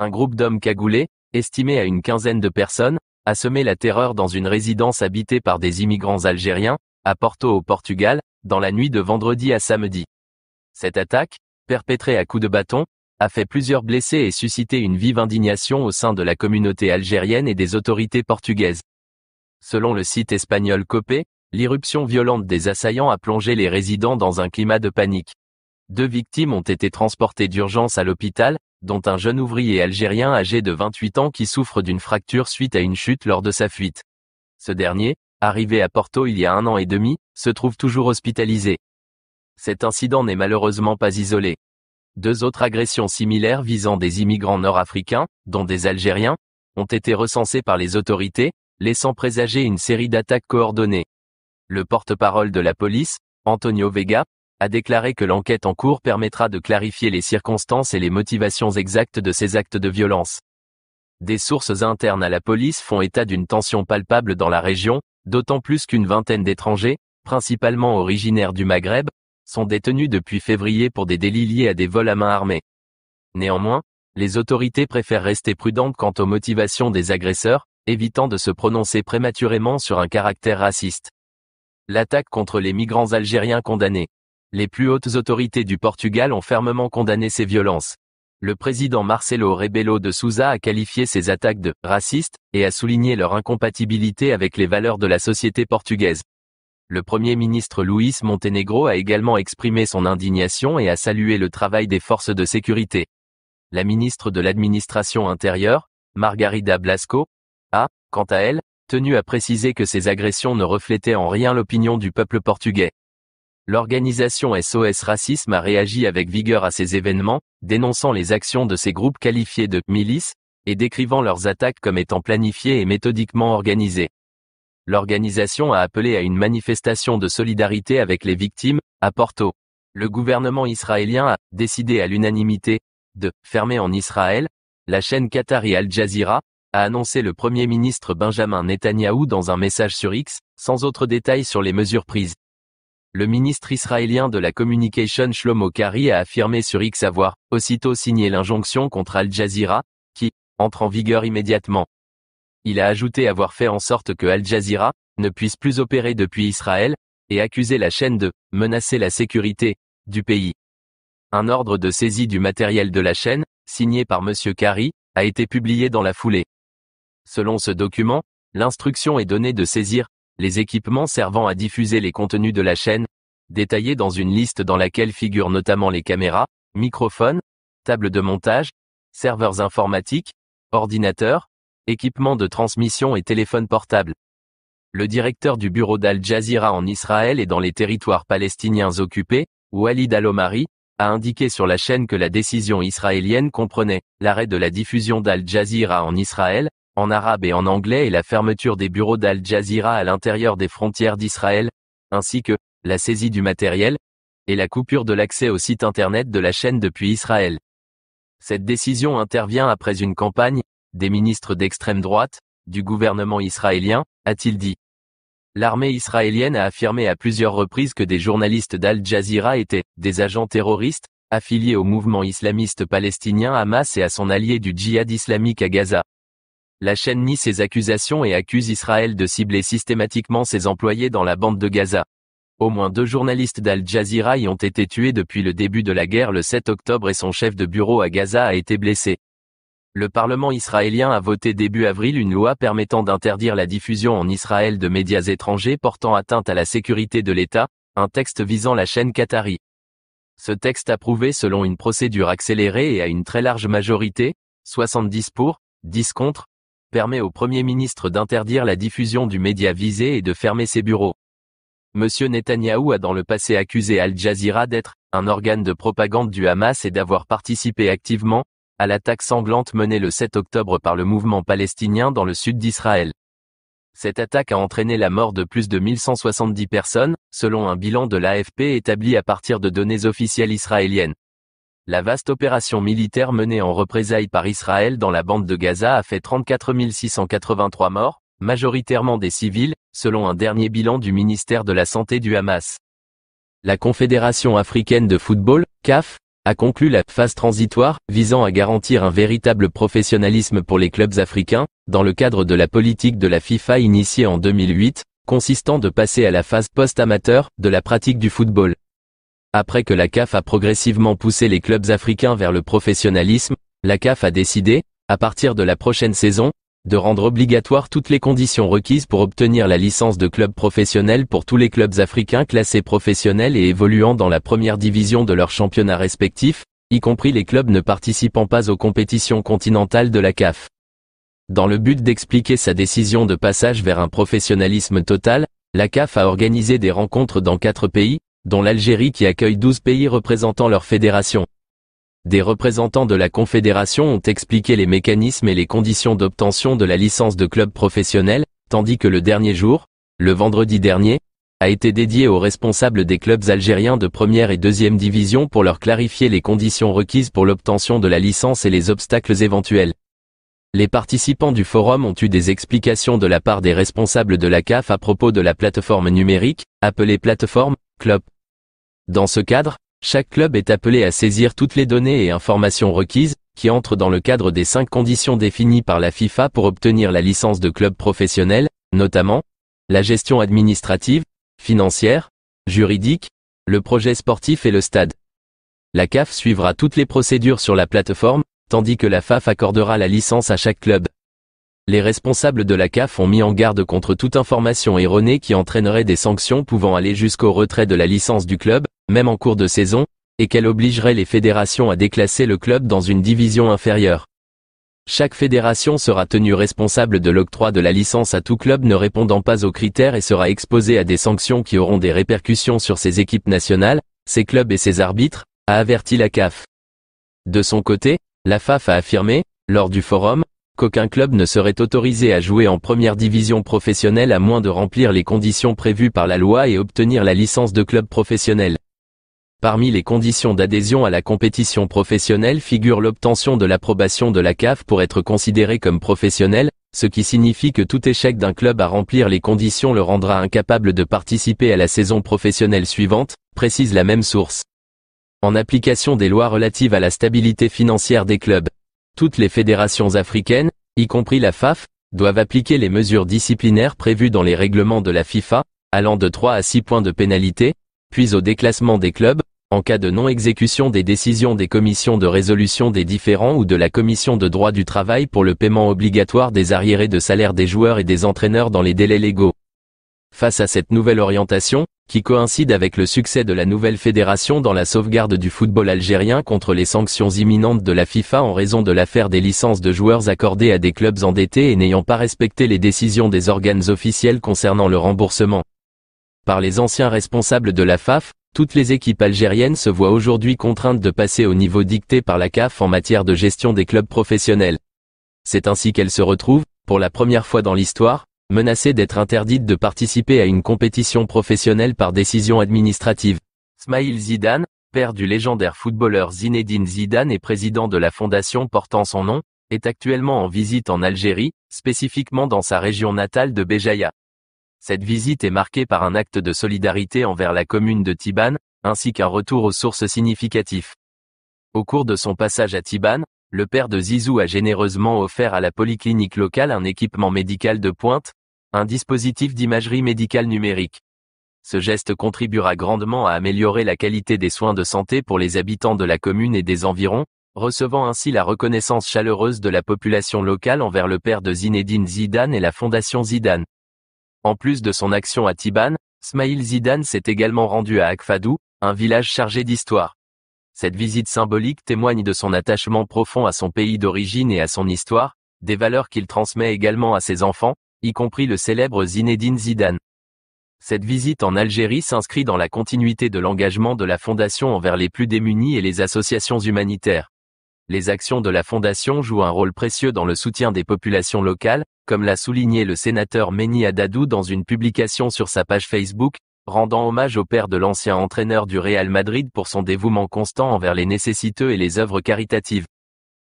Un groupe d'hommes cagoulés, estimé à une quinzaine de personnes, a semé la terreur dans une résidence habitée par des immigrants algériens, à Porto au Portugal, dans la nuit de vendredi à samedi. Cette attaque, perpétrée à coups de bâton, a fait plusieurs blessés et suscité une vive indignation au sein de la communauté algérienne et des autorités portugaises. Selon le site espagnol Cope. L'irruption violente des assaillants a plongé les résidents dans un climat de panique. Deux victimes ont été transportées d'urgence à l'hôpital, dont un jeune ouvrier algérien âgé de 28 ans qui souffre d'une fracture suite à une chute lors de sa fuite. Ce dernier, arrivé à Porto il y a un an et demi, se trouve toujours hospitalisé. Cet incident n'est malheureusement pas isolé. Deux autres agressions similaires visant des immigrants nord-africains, dont des Algériens, ont été recensées par les autorités, laissant présager une série d'attaques coordonnées. Le porte-parole de la police, Antonio Vega, a déclaré que l'enquête en cours permettra de clarifier les circonstances et les motivations exactes de ces actes de violence. Des sources internes à la police font état d'une tension palpable dans la région, d'autant plus qu'une vingtaine d'étrangers, principalement originaires du Maghreb, sont détenus depuis février pour des délits liés à des vols à main armée. Néanmoins, les autorités préfèrent rester prudentes quant aux motivations des agresseurs, évitant de se prononcer prématurément sur un caractère raciste. L'attaque contre les migrants algériens condamnés. Les plus hautes autorités du Portugal ont fermement condamné ces violences. Le président Marcelo Rebelo de Souza a qualifié ces attaques de racistes et a souligné leur incompatibilité avec les valeurs de la société portugaise. Le premier ministre Luis Montenegro a également exprimé son indignation et a salué le travail des forces de sécurité. La ministre de l'administration intérieure, Margarida Blasco, a, quant à elle, tenu à préciser que ces agressions ne reflétaient en rien l'opinion du peuple portugais. L'organisation SOS Racisme a réagi avec vigueur à ces événements, dénonçant les actions de ces groupes qualifiés de milices et décrivant leurs attaques comme étant planifiées et méthodiquement organisées. L'organisation a appelé à une manifestation de solidarité avec les victimes à Porto. Le gouvernement israélien a décidé à l'unanimité de fermer en Israël la chaîne Qatari Al Jazeera, a annoncé le Premier ministre Benjamin Netanyahou dans un message sur X, sans autre détail sur les mesures prises. Le ministre israélien de la Communication Shlomo Kari a affirmé sur X avoir aussitôt signé l'injonction contre Al Jazeera, qui entre en vigueur immédiatement. Il a ajouté avoir fait en sorte que Al Jazeera ne puisse plus opérer depuis Israël, et accusé la chaîne de menacer la sécurité du pays. Un ordre de saisie du matériel de la chaîne, signé par M. Kari, a été publié dans la foulée. Selon ce document, l'instruction est donnée de saisir les équipements servant à diffuser les contenus de la chaîne, détaillés dans une liste dans laquelle figurent notamment les caméras, microphones, tables de montage, serveurs informatiques, ordinateurs, équipements de transmission et téléphones portables. Le directeur du bureau d'Al Jazeera en Israël et dans les territoires palestiniens occupés, Walid Al-Omari, a indiqué sur la chaîne que la décision israélienne comprenait l'arrêt de la diffusion d'Al Jazeera en Israël, en arabe et en anglais et la fermeture des bureaux d'Al Jazeera à l'intérieur des frontières d'Israël, ainsi que la saisie du matériel et la coupure de l'accès au site internet de la chaîne depuis Israël. Cette décision intervient après une campagne des ministres d'extrême droite du gouvernement israélien, a-t-il dit. L'armée israélienne a affirmé à plusieurs reprises que des journalistes d'Al Jazeera étaient des agents terroristes, affiliés au mouvement islamiste palestinien Hamas et à son allié du djihad islamique à Gaza. La chaîne nie ces accusations et accuse Israël de cibler systématiquement ses employés dans la bande de Gaza. Au moins deux journalistes d'Al Jazeera y ont été tués depuis le début de la guerre le 7 octobre et son chef de bureau à Gaza a été blessé. Le Parlement israélien a voté début avril une loi permettant d'interdire la diffusion en Israël de médias étrangers portant atteinte à la sécurité de l'État, un texte visant la chaîne Qatari. Ce texte approuvé selon une procédure accélérée et à une très large majorité, 70 pour, 10 contre, permet au Premier ministre d'interdire la diffusion du média visé et de fermer ses bureaux. Monsieur Netanyahou a dans le passé accusé Al Jazeera d'être un organe de propagande du Hamas et d'avoir participé activement à l'attaque sanglante menée le 7 octobre par le mouvement palestinien dans le sud d'Israël. Cette attaque a entraîné la mort de plus de 1170 personnes, selon un bilan de l'AFP établi à partir de données officielles israéliennes. La vaste opération militaire menée en représailles par Israël dans la bande de Gaza a fait 34 683 morts, majoritairement des civils, selon un dernier bilan du ministère de la Santé du Hamas. La Confédération africaine de football, CAF, a conclu la phase transitoire visant à garantir un véritable professionnalisme pour les clubs africains, dans le cadre de la politique de la FIFA initiée en 2008, consistant de passer à la phase post-amateur de la pratique du football. Après que la CAF a progressivement poussé les clubs africains vers le professionnalisme, la CAF a décidé, à partir de la prochaine saison, de rendre obligatoire toutes les conditions requises pour obtenir la licence de club professionnel pour tous les clubs africains classés professionnels et évoluant dans la première division de leur championnat respectif, y compris les clubs ne participant pas aux compétitions continentales de la CAF. Dans le but d'expliquer sa décision de passage vers un professionnalisme total, la CAF a organisé des rencontres dans quatre pays, dont l'Algérie qui accueille 12 pays représentant leur fédération. Des représentants de la Confédération ont expliqué les mécanismes et les conditions d'obtention de la licence de club professionnel, tandis que le dernier jour, le vendredi dernier, a été dédié aux responsables des clubs algériens de première et deuxième division pour leur clarifier les conditions requises pour l'obtention de la licence et les obstacles éventuels. Les participants du forum ont eu des explications de la part des responsables de la CAF à propos de la plateforme numérique, appelée plateforme, Club ». Dans ce cadre, chaque club est appelé à saisir toutes les données et informations requises, qui entrent dans le cadre des cinq conditions définies par la FIFA pour obtenir la licence de club professionnel, notamment la gestion administrative, financière, juridique, le projet sportif et le stade. La CAF suivra toutes les procédures sur la plateforme, tandis que la FAF accordera la licence à chaque club. Les responsables de la CAF ont mis en garde contre toute information erronée qui entraînerait des sanctions pouvant aller jusqu'au retrait de la licence du club, même en cours de saison, et qu'elle obligerait les fédérations à déclasser le club dans une division inférieure. Chaque fédération sera tenue responsable de l'octroi de la licence à tout club ne répondant pas aux critères et sera exposée à des sanctions qui auront des répercussions sur ses équipes nationales, ses clubs et ses arbitres, a averti la CAF. De son côté, la FAF a affirmé, lors du forum, qu'aucun club ne serait autorisé à jouer en première division professionnelle à moins de remplir les conditions prévues par la loi et obtenir la licence de club professionnel. Parmi les conditions d'adhésion à la compétition professionnelle figure l'obtention de l'approbation de la CAF pour être considéré comme professionnel, ce qui signifie que tout échec d'un club à remplir les conditions le rendra incapable de participer à la saison professionnelle suivante, précise la même source. En application des lois relatives à la stabilité financière des clubs, toutes les fédérations africaines, y compris la FAF, doivent appliquer les mesures disciplinaires prévues dans les règlements de la FIFA, allant de 3 à 6 points de pénalité, puis au déclassement des clubs, en cas de non-exécution des décisions des commissions de résolution des différends ou de la commission de droit du travail pour le paiement obligatoire des arriérés de salaire des joueurs et des entraîneurs dans les délais légaux. Face à cette nouvelle orientation, qui coïncide avec le succès de la nouvelle fédération dans la sauvegarde du football algérien contre les sanctions imminentes de la FIFA en raison de l'affaire des licences de joueurs accordées à des clubs endettés et n'ayant pas respecté les décisions des organes officiels concernant le remboursement. Par les anciens responsables de la FAF, toutes les équipes algériennes se voient aujourd'hui contraintes de passer au niveau dicté par la CAF en matière de gestion des clubs professionnels. C'est ainsi qu'elles se retrouvent, pour la première fois dans l'histoire, menacées d'être interdites de participer à une compétition professionnelle par décision administrative. Smaïl Zidane, père du légendaire footballeur Zinedine Zidane et président de la fondation portant son nom, est actuellement en visite en Algérie, spécifiquement dans sa région natale de Béjaïa. Cette visite est marquée par un acte de solidarité envers la commune de Tibane, ainsi qu'un retour aux sources significatif. Au cours de son passage à Tibane, le père de Zizou a généreusement offert à la polyclinique locale un équipement médical de pointe, un dispositif d'imagerie médicale numérique. Ce geste contribuera grandement à améliorer la qualité des soins de santé pour les habitants de la commune et des environs, recevant ainsi la reconnaissance chaleureuse de la population locale envers le père de Zinedine Zidane et la fondation Zidane. En plus de son action à Tibane, Smaïl Zidane s'est également rendu à Akfadou, un village chargé d'histoire. Cette visite symbolique témoigne de son attachement profond à son pays d'origine et à son histoire, des valeurs qu'il transmet également à ses enfants, y compris le célèbre Zinedine Zidane. Cette visite en Algérie s'inscrit dans la continuité de l'engagement de la Fondation envers les plus démunis et les associations humanitaires les actions de la Fondation jouent un rôle précieux dans le soutien des populations locales, comme l'a souligné le sénateur Meni Adadou dans une publication sur sa page Facebook, rendant hommage au père de l'ancien entraîneur du Real Madrid pour son dévouement constant envers les nécessiteux et les œuvres caritatives.